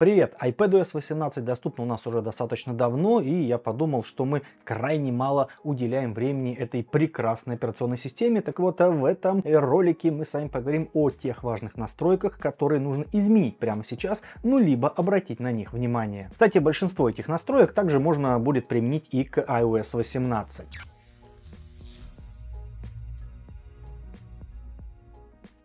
Привет! iPadOS 18 доступна у нас уже достаточно давно, и я подумал, что мы крайне мало уделяем времени этой прекрасной операционной системе. Так вот, а в этом ролике мы с вами поговорим о тех важных настройках, которые нужно изменить прямо сейчас, ну либо обратить на них внимание. Кстати, большинство этих настроек также можно будет применить и к iOS 18.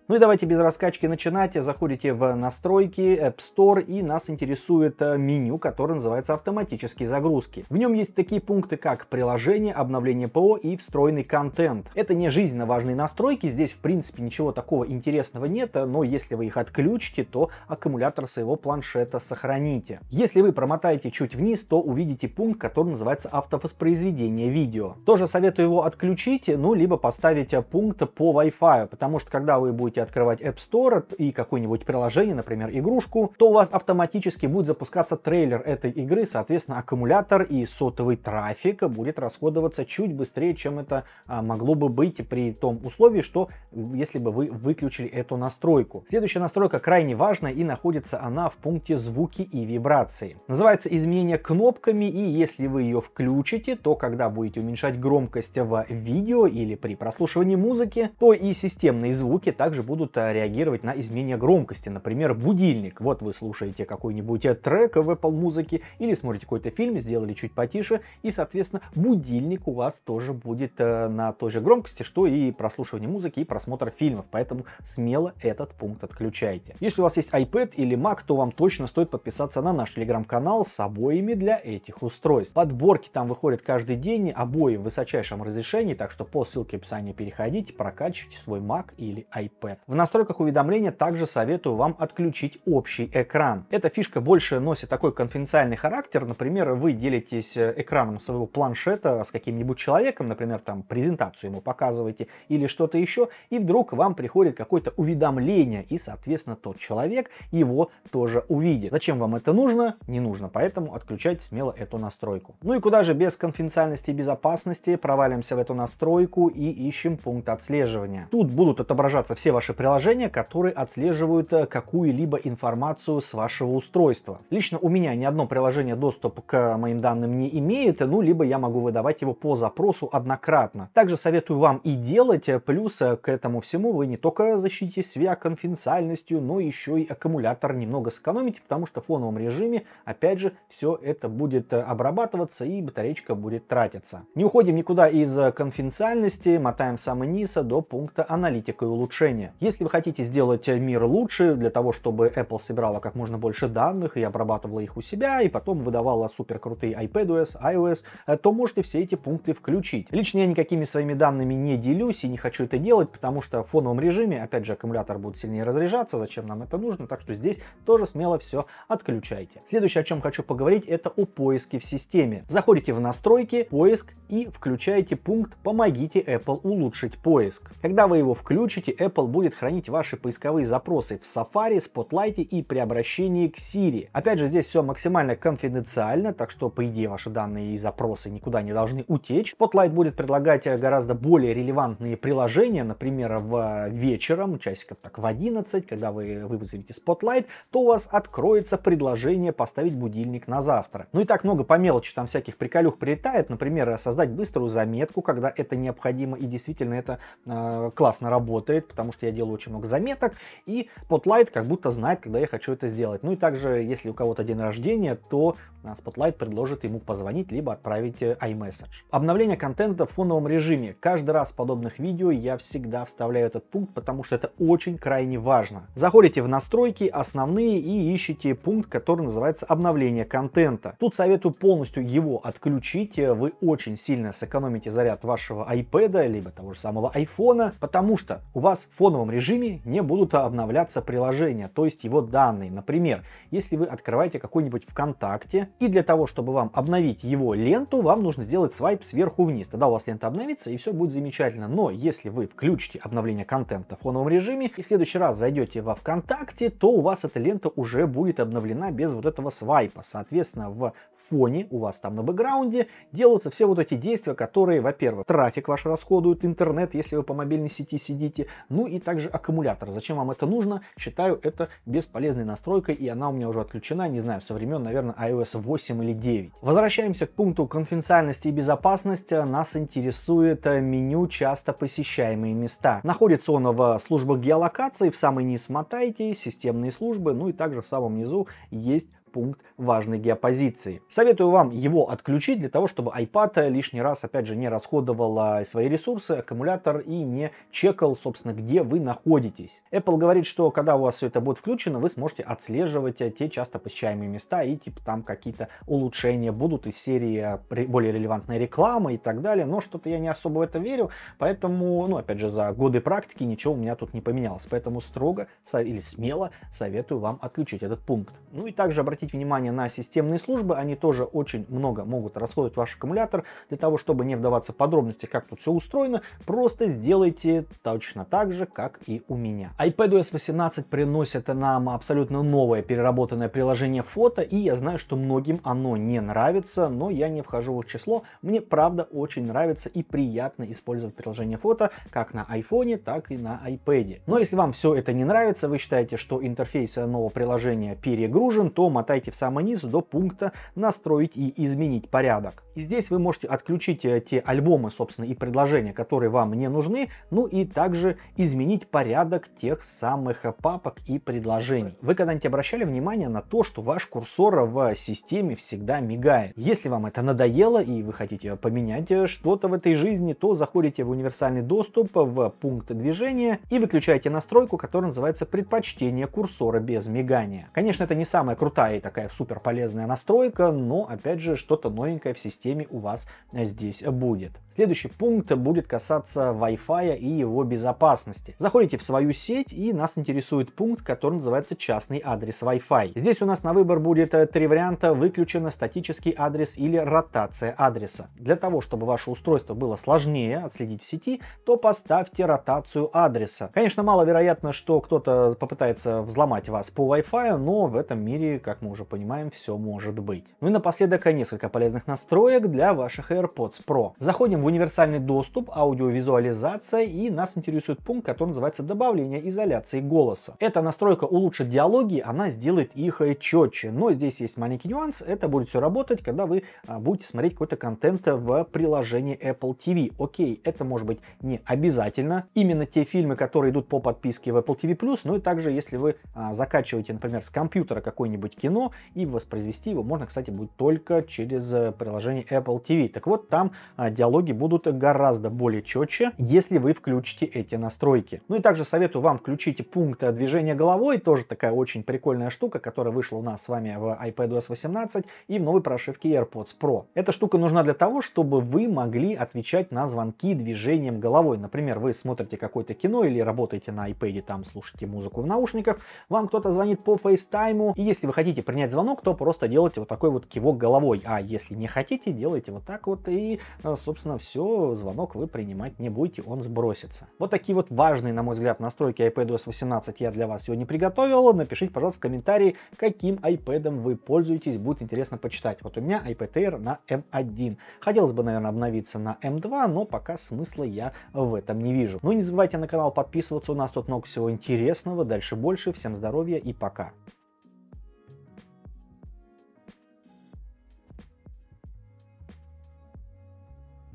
Ну и давайте без раскачки начинать. Заходите в настройки App Store и нас интересует э, меню, которое называется автоматические загрузки. В нем есть такие пункты, как приложение, обновление ПО и встроенный контент. Это не жизненно важные настройки, здесь в принципе ничего такого интересного нет, э, но если вы их отключите, то аккумулятор своего планшета сохраните. Если вы промотаете чуть вниз, то увидите пункт, который называется автовоспроизведение видео. Тоже советую его отключить, ну либо поставить э, пункт по Wi-Fi, потому что когда вы будете будете открывать App Store и какое-нибудь приложение, например, игрушку, то у вас автоматически будет запускаться трейлер этой игры, соответственно, аккумулятор и сотовый трафик будет расходоваться чуть быстрее, чем это а, могло бы быть при том условии, что если бы вы выключили эту настройку. Следующая настройка крайне важная и находится она в пункте звуки и вибрации. Называется изменение кнопками и если вы ее включите, то когда будете уменьшать громкость в видео или при прослушивании музыки, то и системные звуки также также будут э, реагировать на изменение громкости. Например, будильник. Вот вы слушаете какой-нибудь э, трек в Apple Music или смотрите какой-то фильм, сделали чуть потише, и, соответственно, будильник у вас тоже будет э, на той же громкости, что и прослушивание музыки и просмотр фильмов. Поэтому смело этот пункт отключайте. Если у вас есть iPad или Mac, то вам точно стоит подписаться на наш телеграм-канал с обоими для этих устройств. Подборки там выходят каждый день, обои в высочайшем разрешении, так что по ссылке в описании переходите, прокачивайте свой Mac или iPad камер. В настройках уведомления также советую вам отключить общий экран. Эта фишка больше носит такой конфиденциальный характер. Например, вы делитесь э, экраном своего планшета с каким-нибудь человеком, например, там презентацию ему показываете или что-то еще, и вдруг вам приходит какое-то уведомление, и, соответственно, тот человек его тоже увидит. Зачем вам это нужно? Не нужно, поэтому отключайте смело эту настройку. Ну и куда же без конфиденциальности и безопасности провалимся в эту настройку и ищем пункт отслеживания. Тут будут отображаться все ваши ваши приложения, которые отслеживают э, какую-либо информацию с вашего устройства. Лично у меня ни одно приложение доступ к моим данным не имеет, ну, либо я могу выдавать его по запросу однократно. Также советую вам и делать, э, плюс э, к этому всему вы не только защитите себя конфиденциальностью, но еще и аккумулятор немного сэкономите, потому что в фоновом режиме, опять же, все это будет обрабатываться и батареечка будет тратиться. Не уходим никуда из конфиденциальности, мотаем самый низ до пункта аналитика и улучшения. Если вы хотите сделать э, мир лучше для того, чтобы Apple собирала как можно больше данных и обрабатывала их у себя, и потом выдавала суперкрутые iPadOS, iOS, э, то можете все эти пункты включить. Лично я никакими своими данными не делюсь и не хочу это делать, потому что в фоновом режиме, опять же, аккумулятор будет сильнее разряжаться, зачем нам это нужно, так что здесь тоже смело все отключайте. Следующее, о чем хочу поговорить, это о поиске в системе. Заходите в настройки, поиск и включаете пункт «Помогите Apple улучшить поиск». Когда вы его включите, Apple будет будет хранить ваши поисковые запросы в Safari, Spotlight и при обращении к Siri. Опять же, здесь все максимально конфиденциально, так что, по идее, ваши данные и запросы никуда не должны утечь. Spotlight будет предлагать э, гораздо более релевантные приложения, например, в э, вечером, часиков так в 11, когда вы вызовете Spotlight, то у вас откроется предложение поставить будильник на завтра. Ну и так много по мелочи там всяких приколюх прилетает, например, э, создать быструю заметку, когда это необходимо, и действительно это э, классно работает, потому что я делаю очень много заметок, и Spotlight как будто знает, когда я хочу это сделать. Ну и также, если у кого-то день рождения, то а, Spotlight предложит ему позвонить, либо отправить э, iMessage. Обновление контента в фоновом режиме. Каждый раз в подобных видео я всегда вставляю этот пункт, потому что это очень крайне важно. Заходите в настройки, основные и ищите пункт, который называется обновление контента. Тут советую полностью его отключить, э, вы очень сильно сэкономите заряд вашего iPad, либо того же самого iPhone, потому что у вас фон фоновом режиме не будут обновляться приложения, то есть его данные. Например, если вы открываете какой-нибудь ВКонтакте, и для того, чтобы вам обновить его ленту, вам нужно сделать свайп сверху вниз. Тогда у вас лента обновится, и все будет замечательно. Но если вы включите обновление контента в фоновом режиме, и в следующий раз зайдете во ВКонтакте, то у вас эта лента уже будет обновлена без вот этого свайпа. Соответственно, в фоне у вас там на бэкграунде делаются все вот эти действия, которые, во-первых, трафик ваш расходуют, интернет, если вы по мобильной сети сидите, ну и также аккумулятор. Зачем вам это нужно? Считаю это бесполезной настройкой, и она у меня уже отключена, не знаю, со времен, наверное, iOS 8 или 9. Возвращаемся к пункту конфиденциальности и безопасности. Нас интересует меню часто посещаемые места. Находится он в службах геолокации, в самой низ мотаете, системные службы, ну и также в самом низу есть пункт важной геопозиции. Советую вам его отключить для того, чтобы iPad лишний раз, опять же, не расходовал свои ресурсы, аккумулятор и не чекал, собственно, где вы находитесь. Apple говорит, что когда у вас все это будет включено, вы сможете отслеживать те часто посещаемые места и типа там какие-то улучшения будут из серии э, более релевантной рекламы и так далее. Но что-то я не особо в это верю, поэтому, ну, опять же, за годы практики ничего у меня тут не поменялось. Поэтому строго или смело советую вам отключить этот пункт. Ну и также обратите обратить внимание на системные службы, они тоже очень много могут расходовать ваш аккумулятор. Для того, чтобы не вдаваться в подробности, как тут все устроено, просто сделайте точно так же, как и у меня. iPadOS 18 приносит нам абсолютно новое переработанное приложение фото, и я знаю, что многим оно не нравится, но я не вхожу в их число. Мне правда очень нравится и приятно использовать приложение фото как на iPhone, так и на iPad. Но если вам все это не нравится, вы считаете, что интерфейс нового приложения перегружен, то мотай Мотайте в самый низ до пункта «Настроить и изменить порядок». И здесь вы можете отключить э, те альбомы, собственно, и предложения, которые вам не нужны, ну и также изменить порядок тех самых папок и предложений. Вы когда-нибудь обращали внимание на то, что ваш курсор в системе всегда мигает? Если вам это надоело и вы хотите поменять э, что-то в этой жизни, то заходите в универсальный доступ в пункт движения и выключаете настройку, которая называется предпочтение курсора без мигания. Конечно, это не самая крутая такая супер полезная настройка, но опять же что-то новенькое в системе у вас э, здесь будет. Следующий пункт будет касаться Wi-Fi и его безопасности. Заходите в свою сеть и нас интересует пункт, который называется частный адрес Wi-Fi. Здесь у нас на выбор будет э, три варианта выключено статический адрес или ротация адреса. Для того, чтобы ваше устройство было сложнее отследить в сети, то поставьте ротацию адреса. Конечно, маловероятно, что кто-то попытается взломать вас по Wi-Fi, но в этом мире, как мы уже понимаем, все может быть. Ну и напоследок несколько полезных настроек для ваших AirPods Pro. Заходим в универсальный доступ, аудиовизуализация и нас интересует пункт, который называется добавление изоляции голоса. Эта настройка улучшит диалоги, она сделает их э, четче, но здесь есть маленький нюанс, это будет все работать, когда вы а, будете смотреть какой-то контент в приложении Apple TV. Окей, это может быть не обязательно, именно те фильмы, которые идут по подписке в Apple TV+, ну и также если вы а, закачиваете, например, с компьютера какое-нибудь кино и воспроизвести его можно, кстати, будет только через э, приложение Apple TV. Так вот, там а, диалоги будут гораздо более четче, если вы включите эти настройки. Ну и также советую вам включить пункты движения головой, тоже такая очень прикольная штука, которая вышла у нас с вами в iPadOS 18 и в новой прошивке AirPods Pro. Эта штука нужна для того, чтобы вы могли отвечать на звонки движением головой. Например, вы смотрите какое-то кино или работаете на iPad, там слушаете музыку в наушниках, вам кто-то звонит по FaceTime, и если вы хотите принять звонок, то просто делайте вот такой вот кивок головой, а если не хотите, делайте вот так вот, и, э, собственно, все, звонок вы принимать не будете, он сбросится. Вот такие вот важные, на мой взгляд, настройки iPadOS 18 я для вас сегодня приготовил. Напишите, пожалуйста, в комментарии, каким iPad вы пользуетесь, будет интересно почитать. Вот у меня iPad Air на M1. Хотелось бы, наверное, обновиться на M2, но пока смысла я в этом не вижу. Ну и не забывайте на канал подписываться, у нас тут много всего интересного, дальше больше, всем здоровья и пока.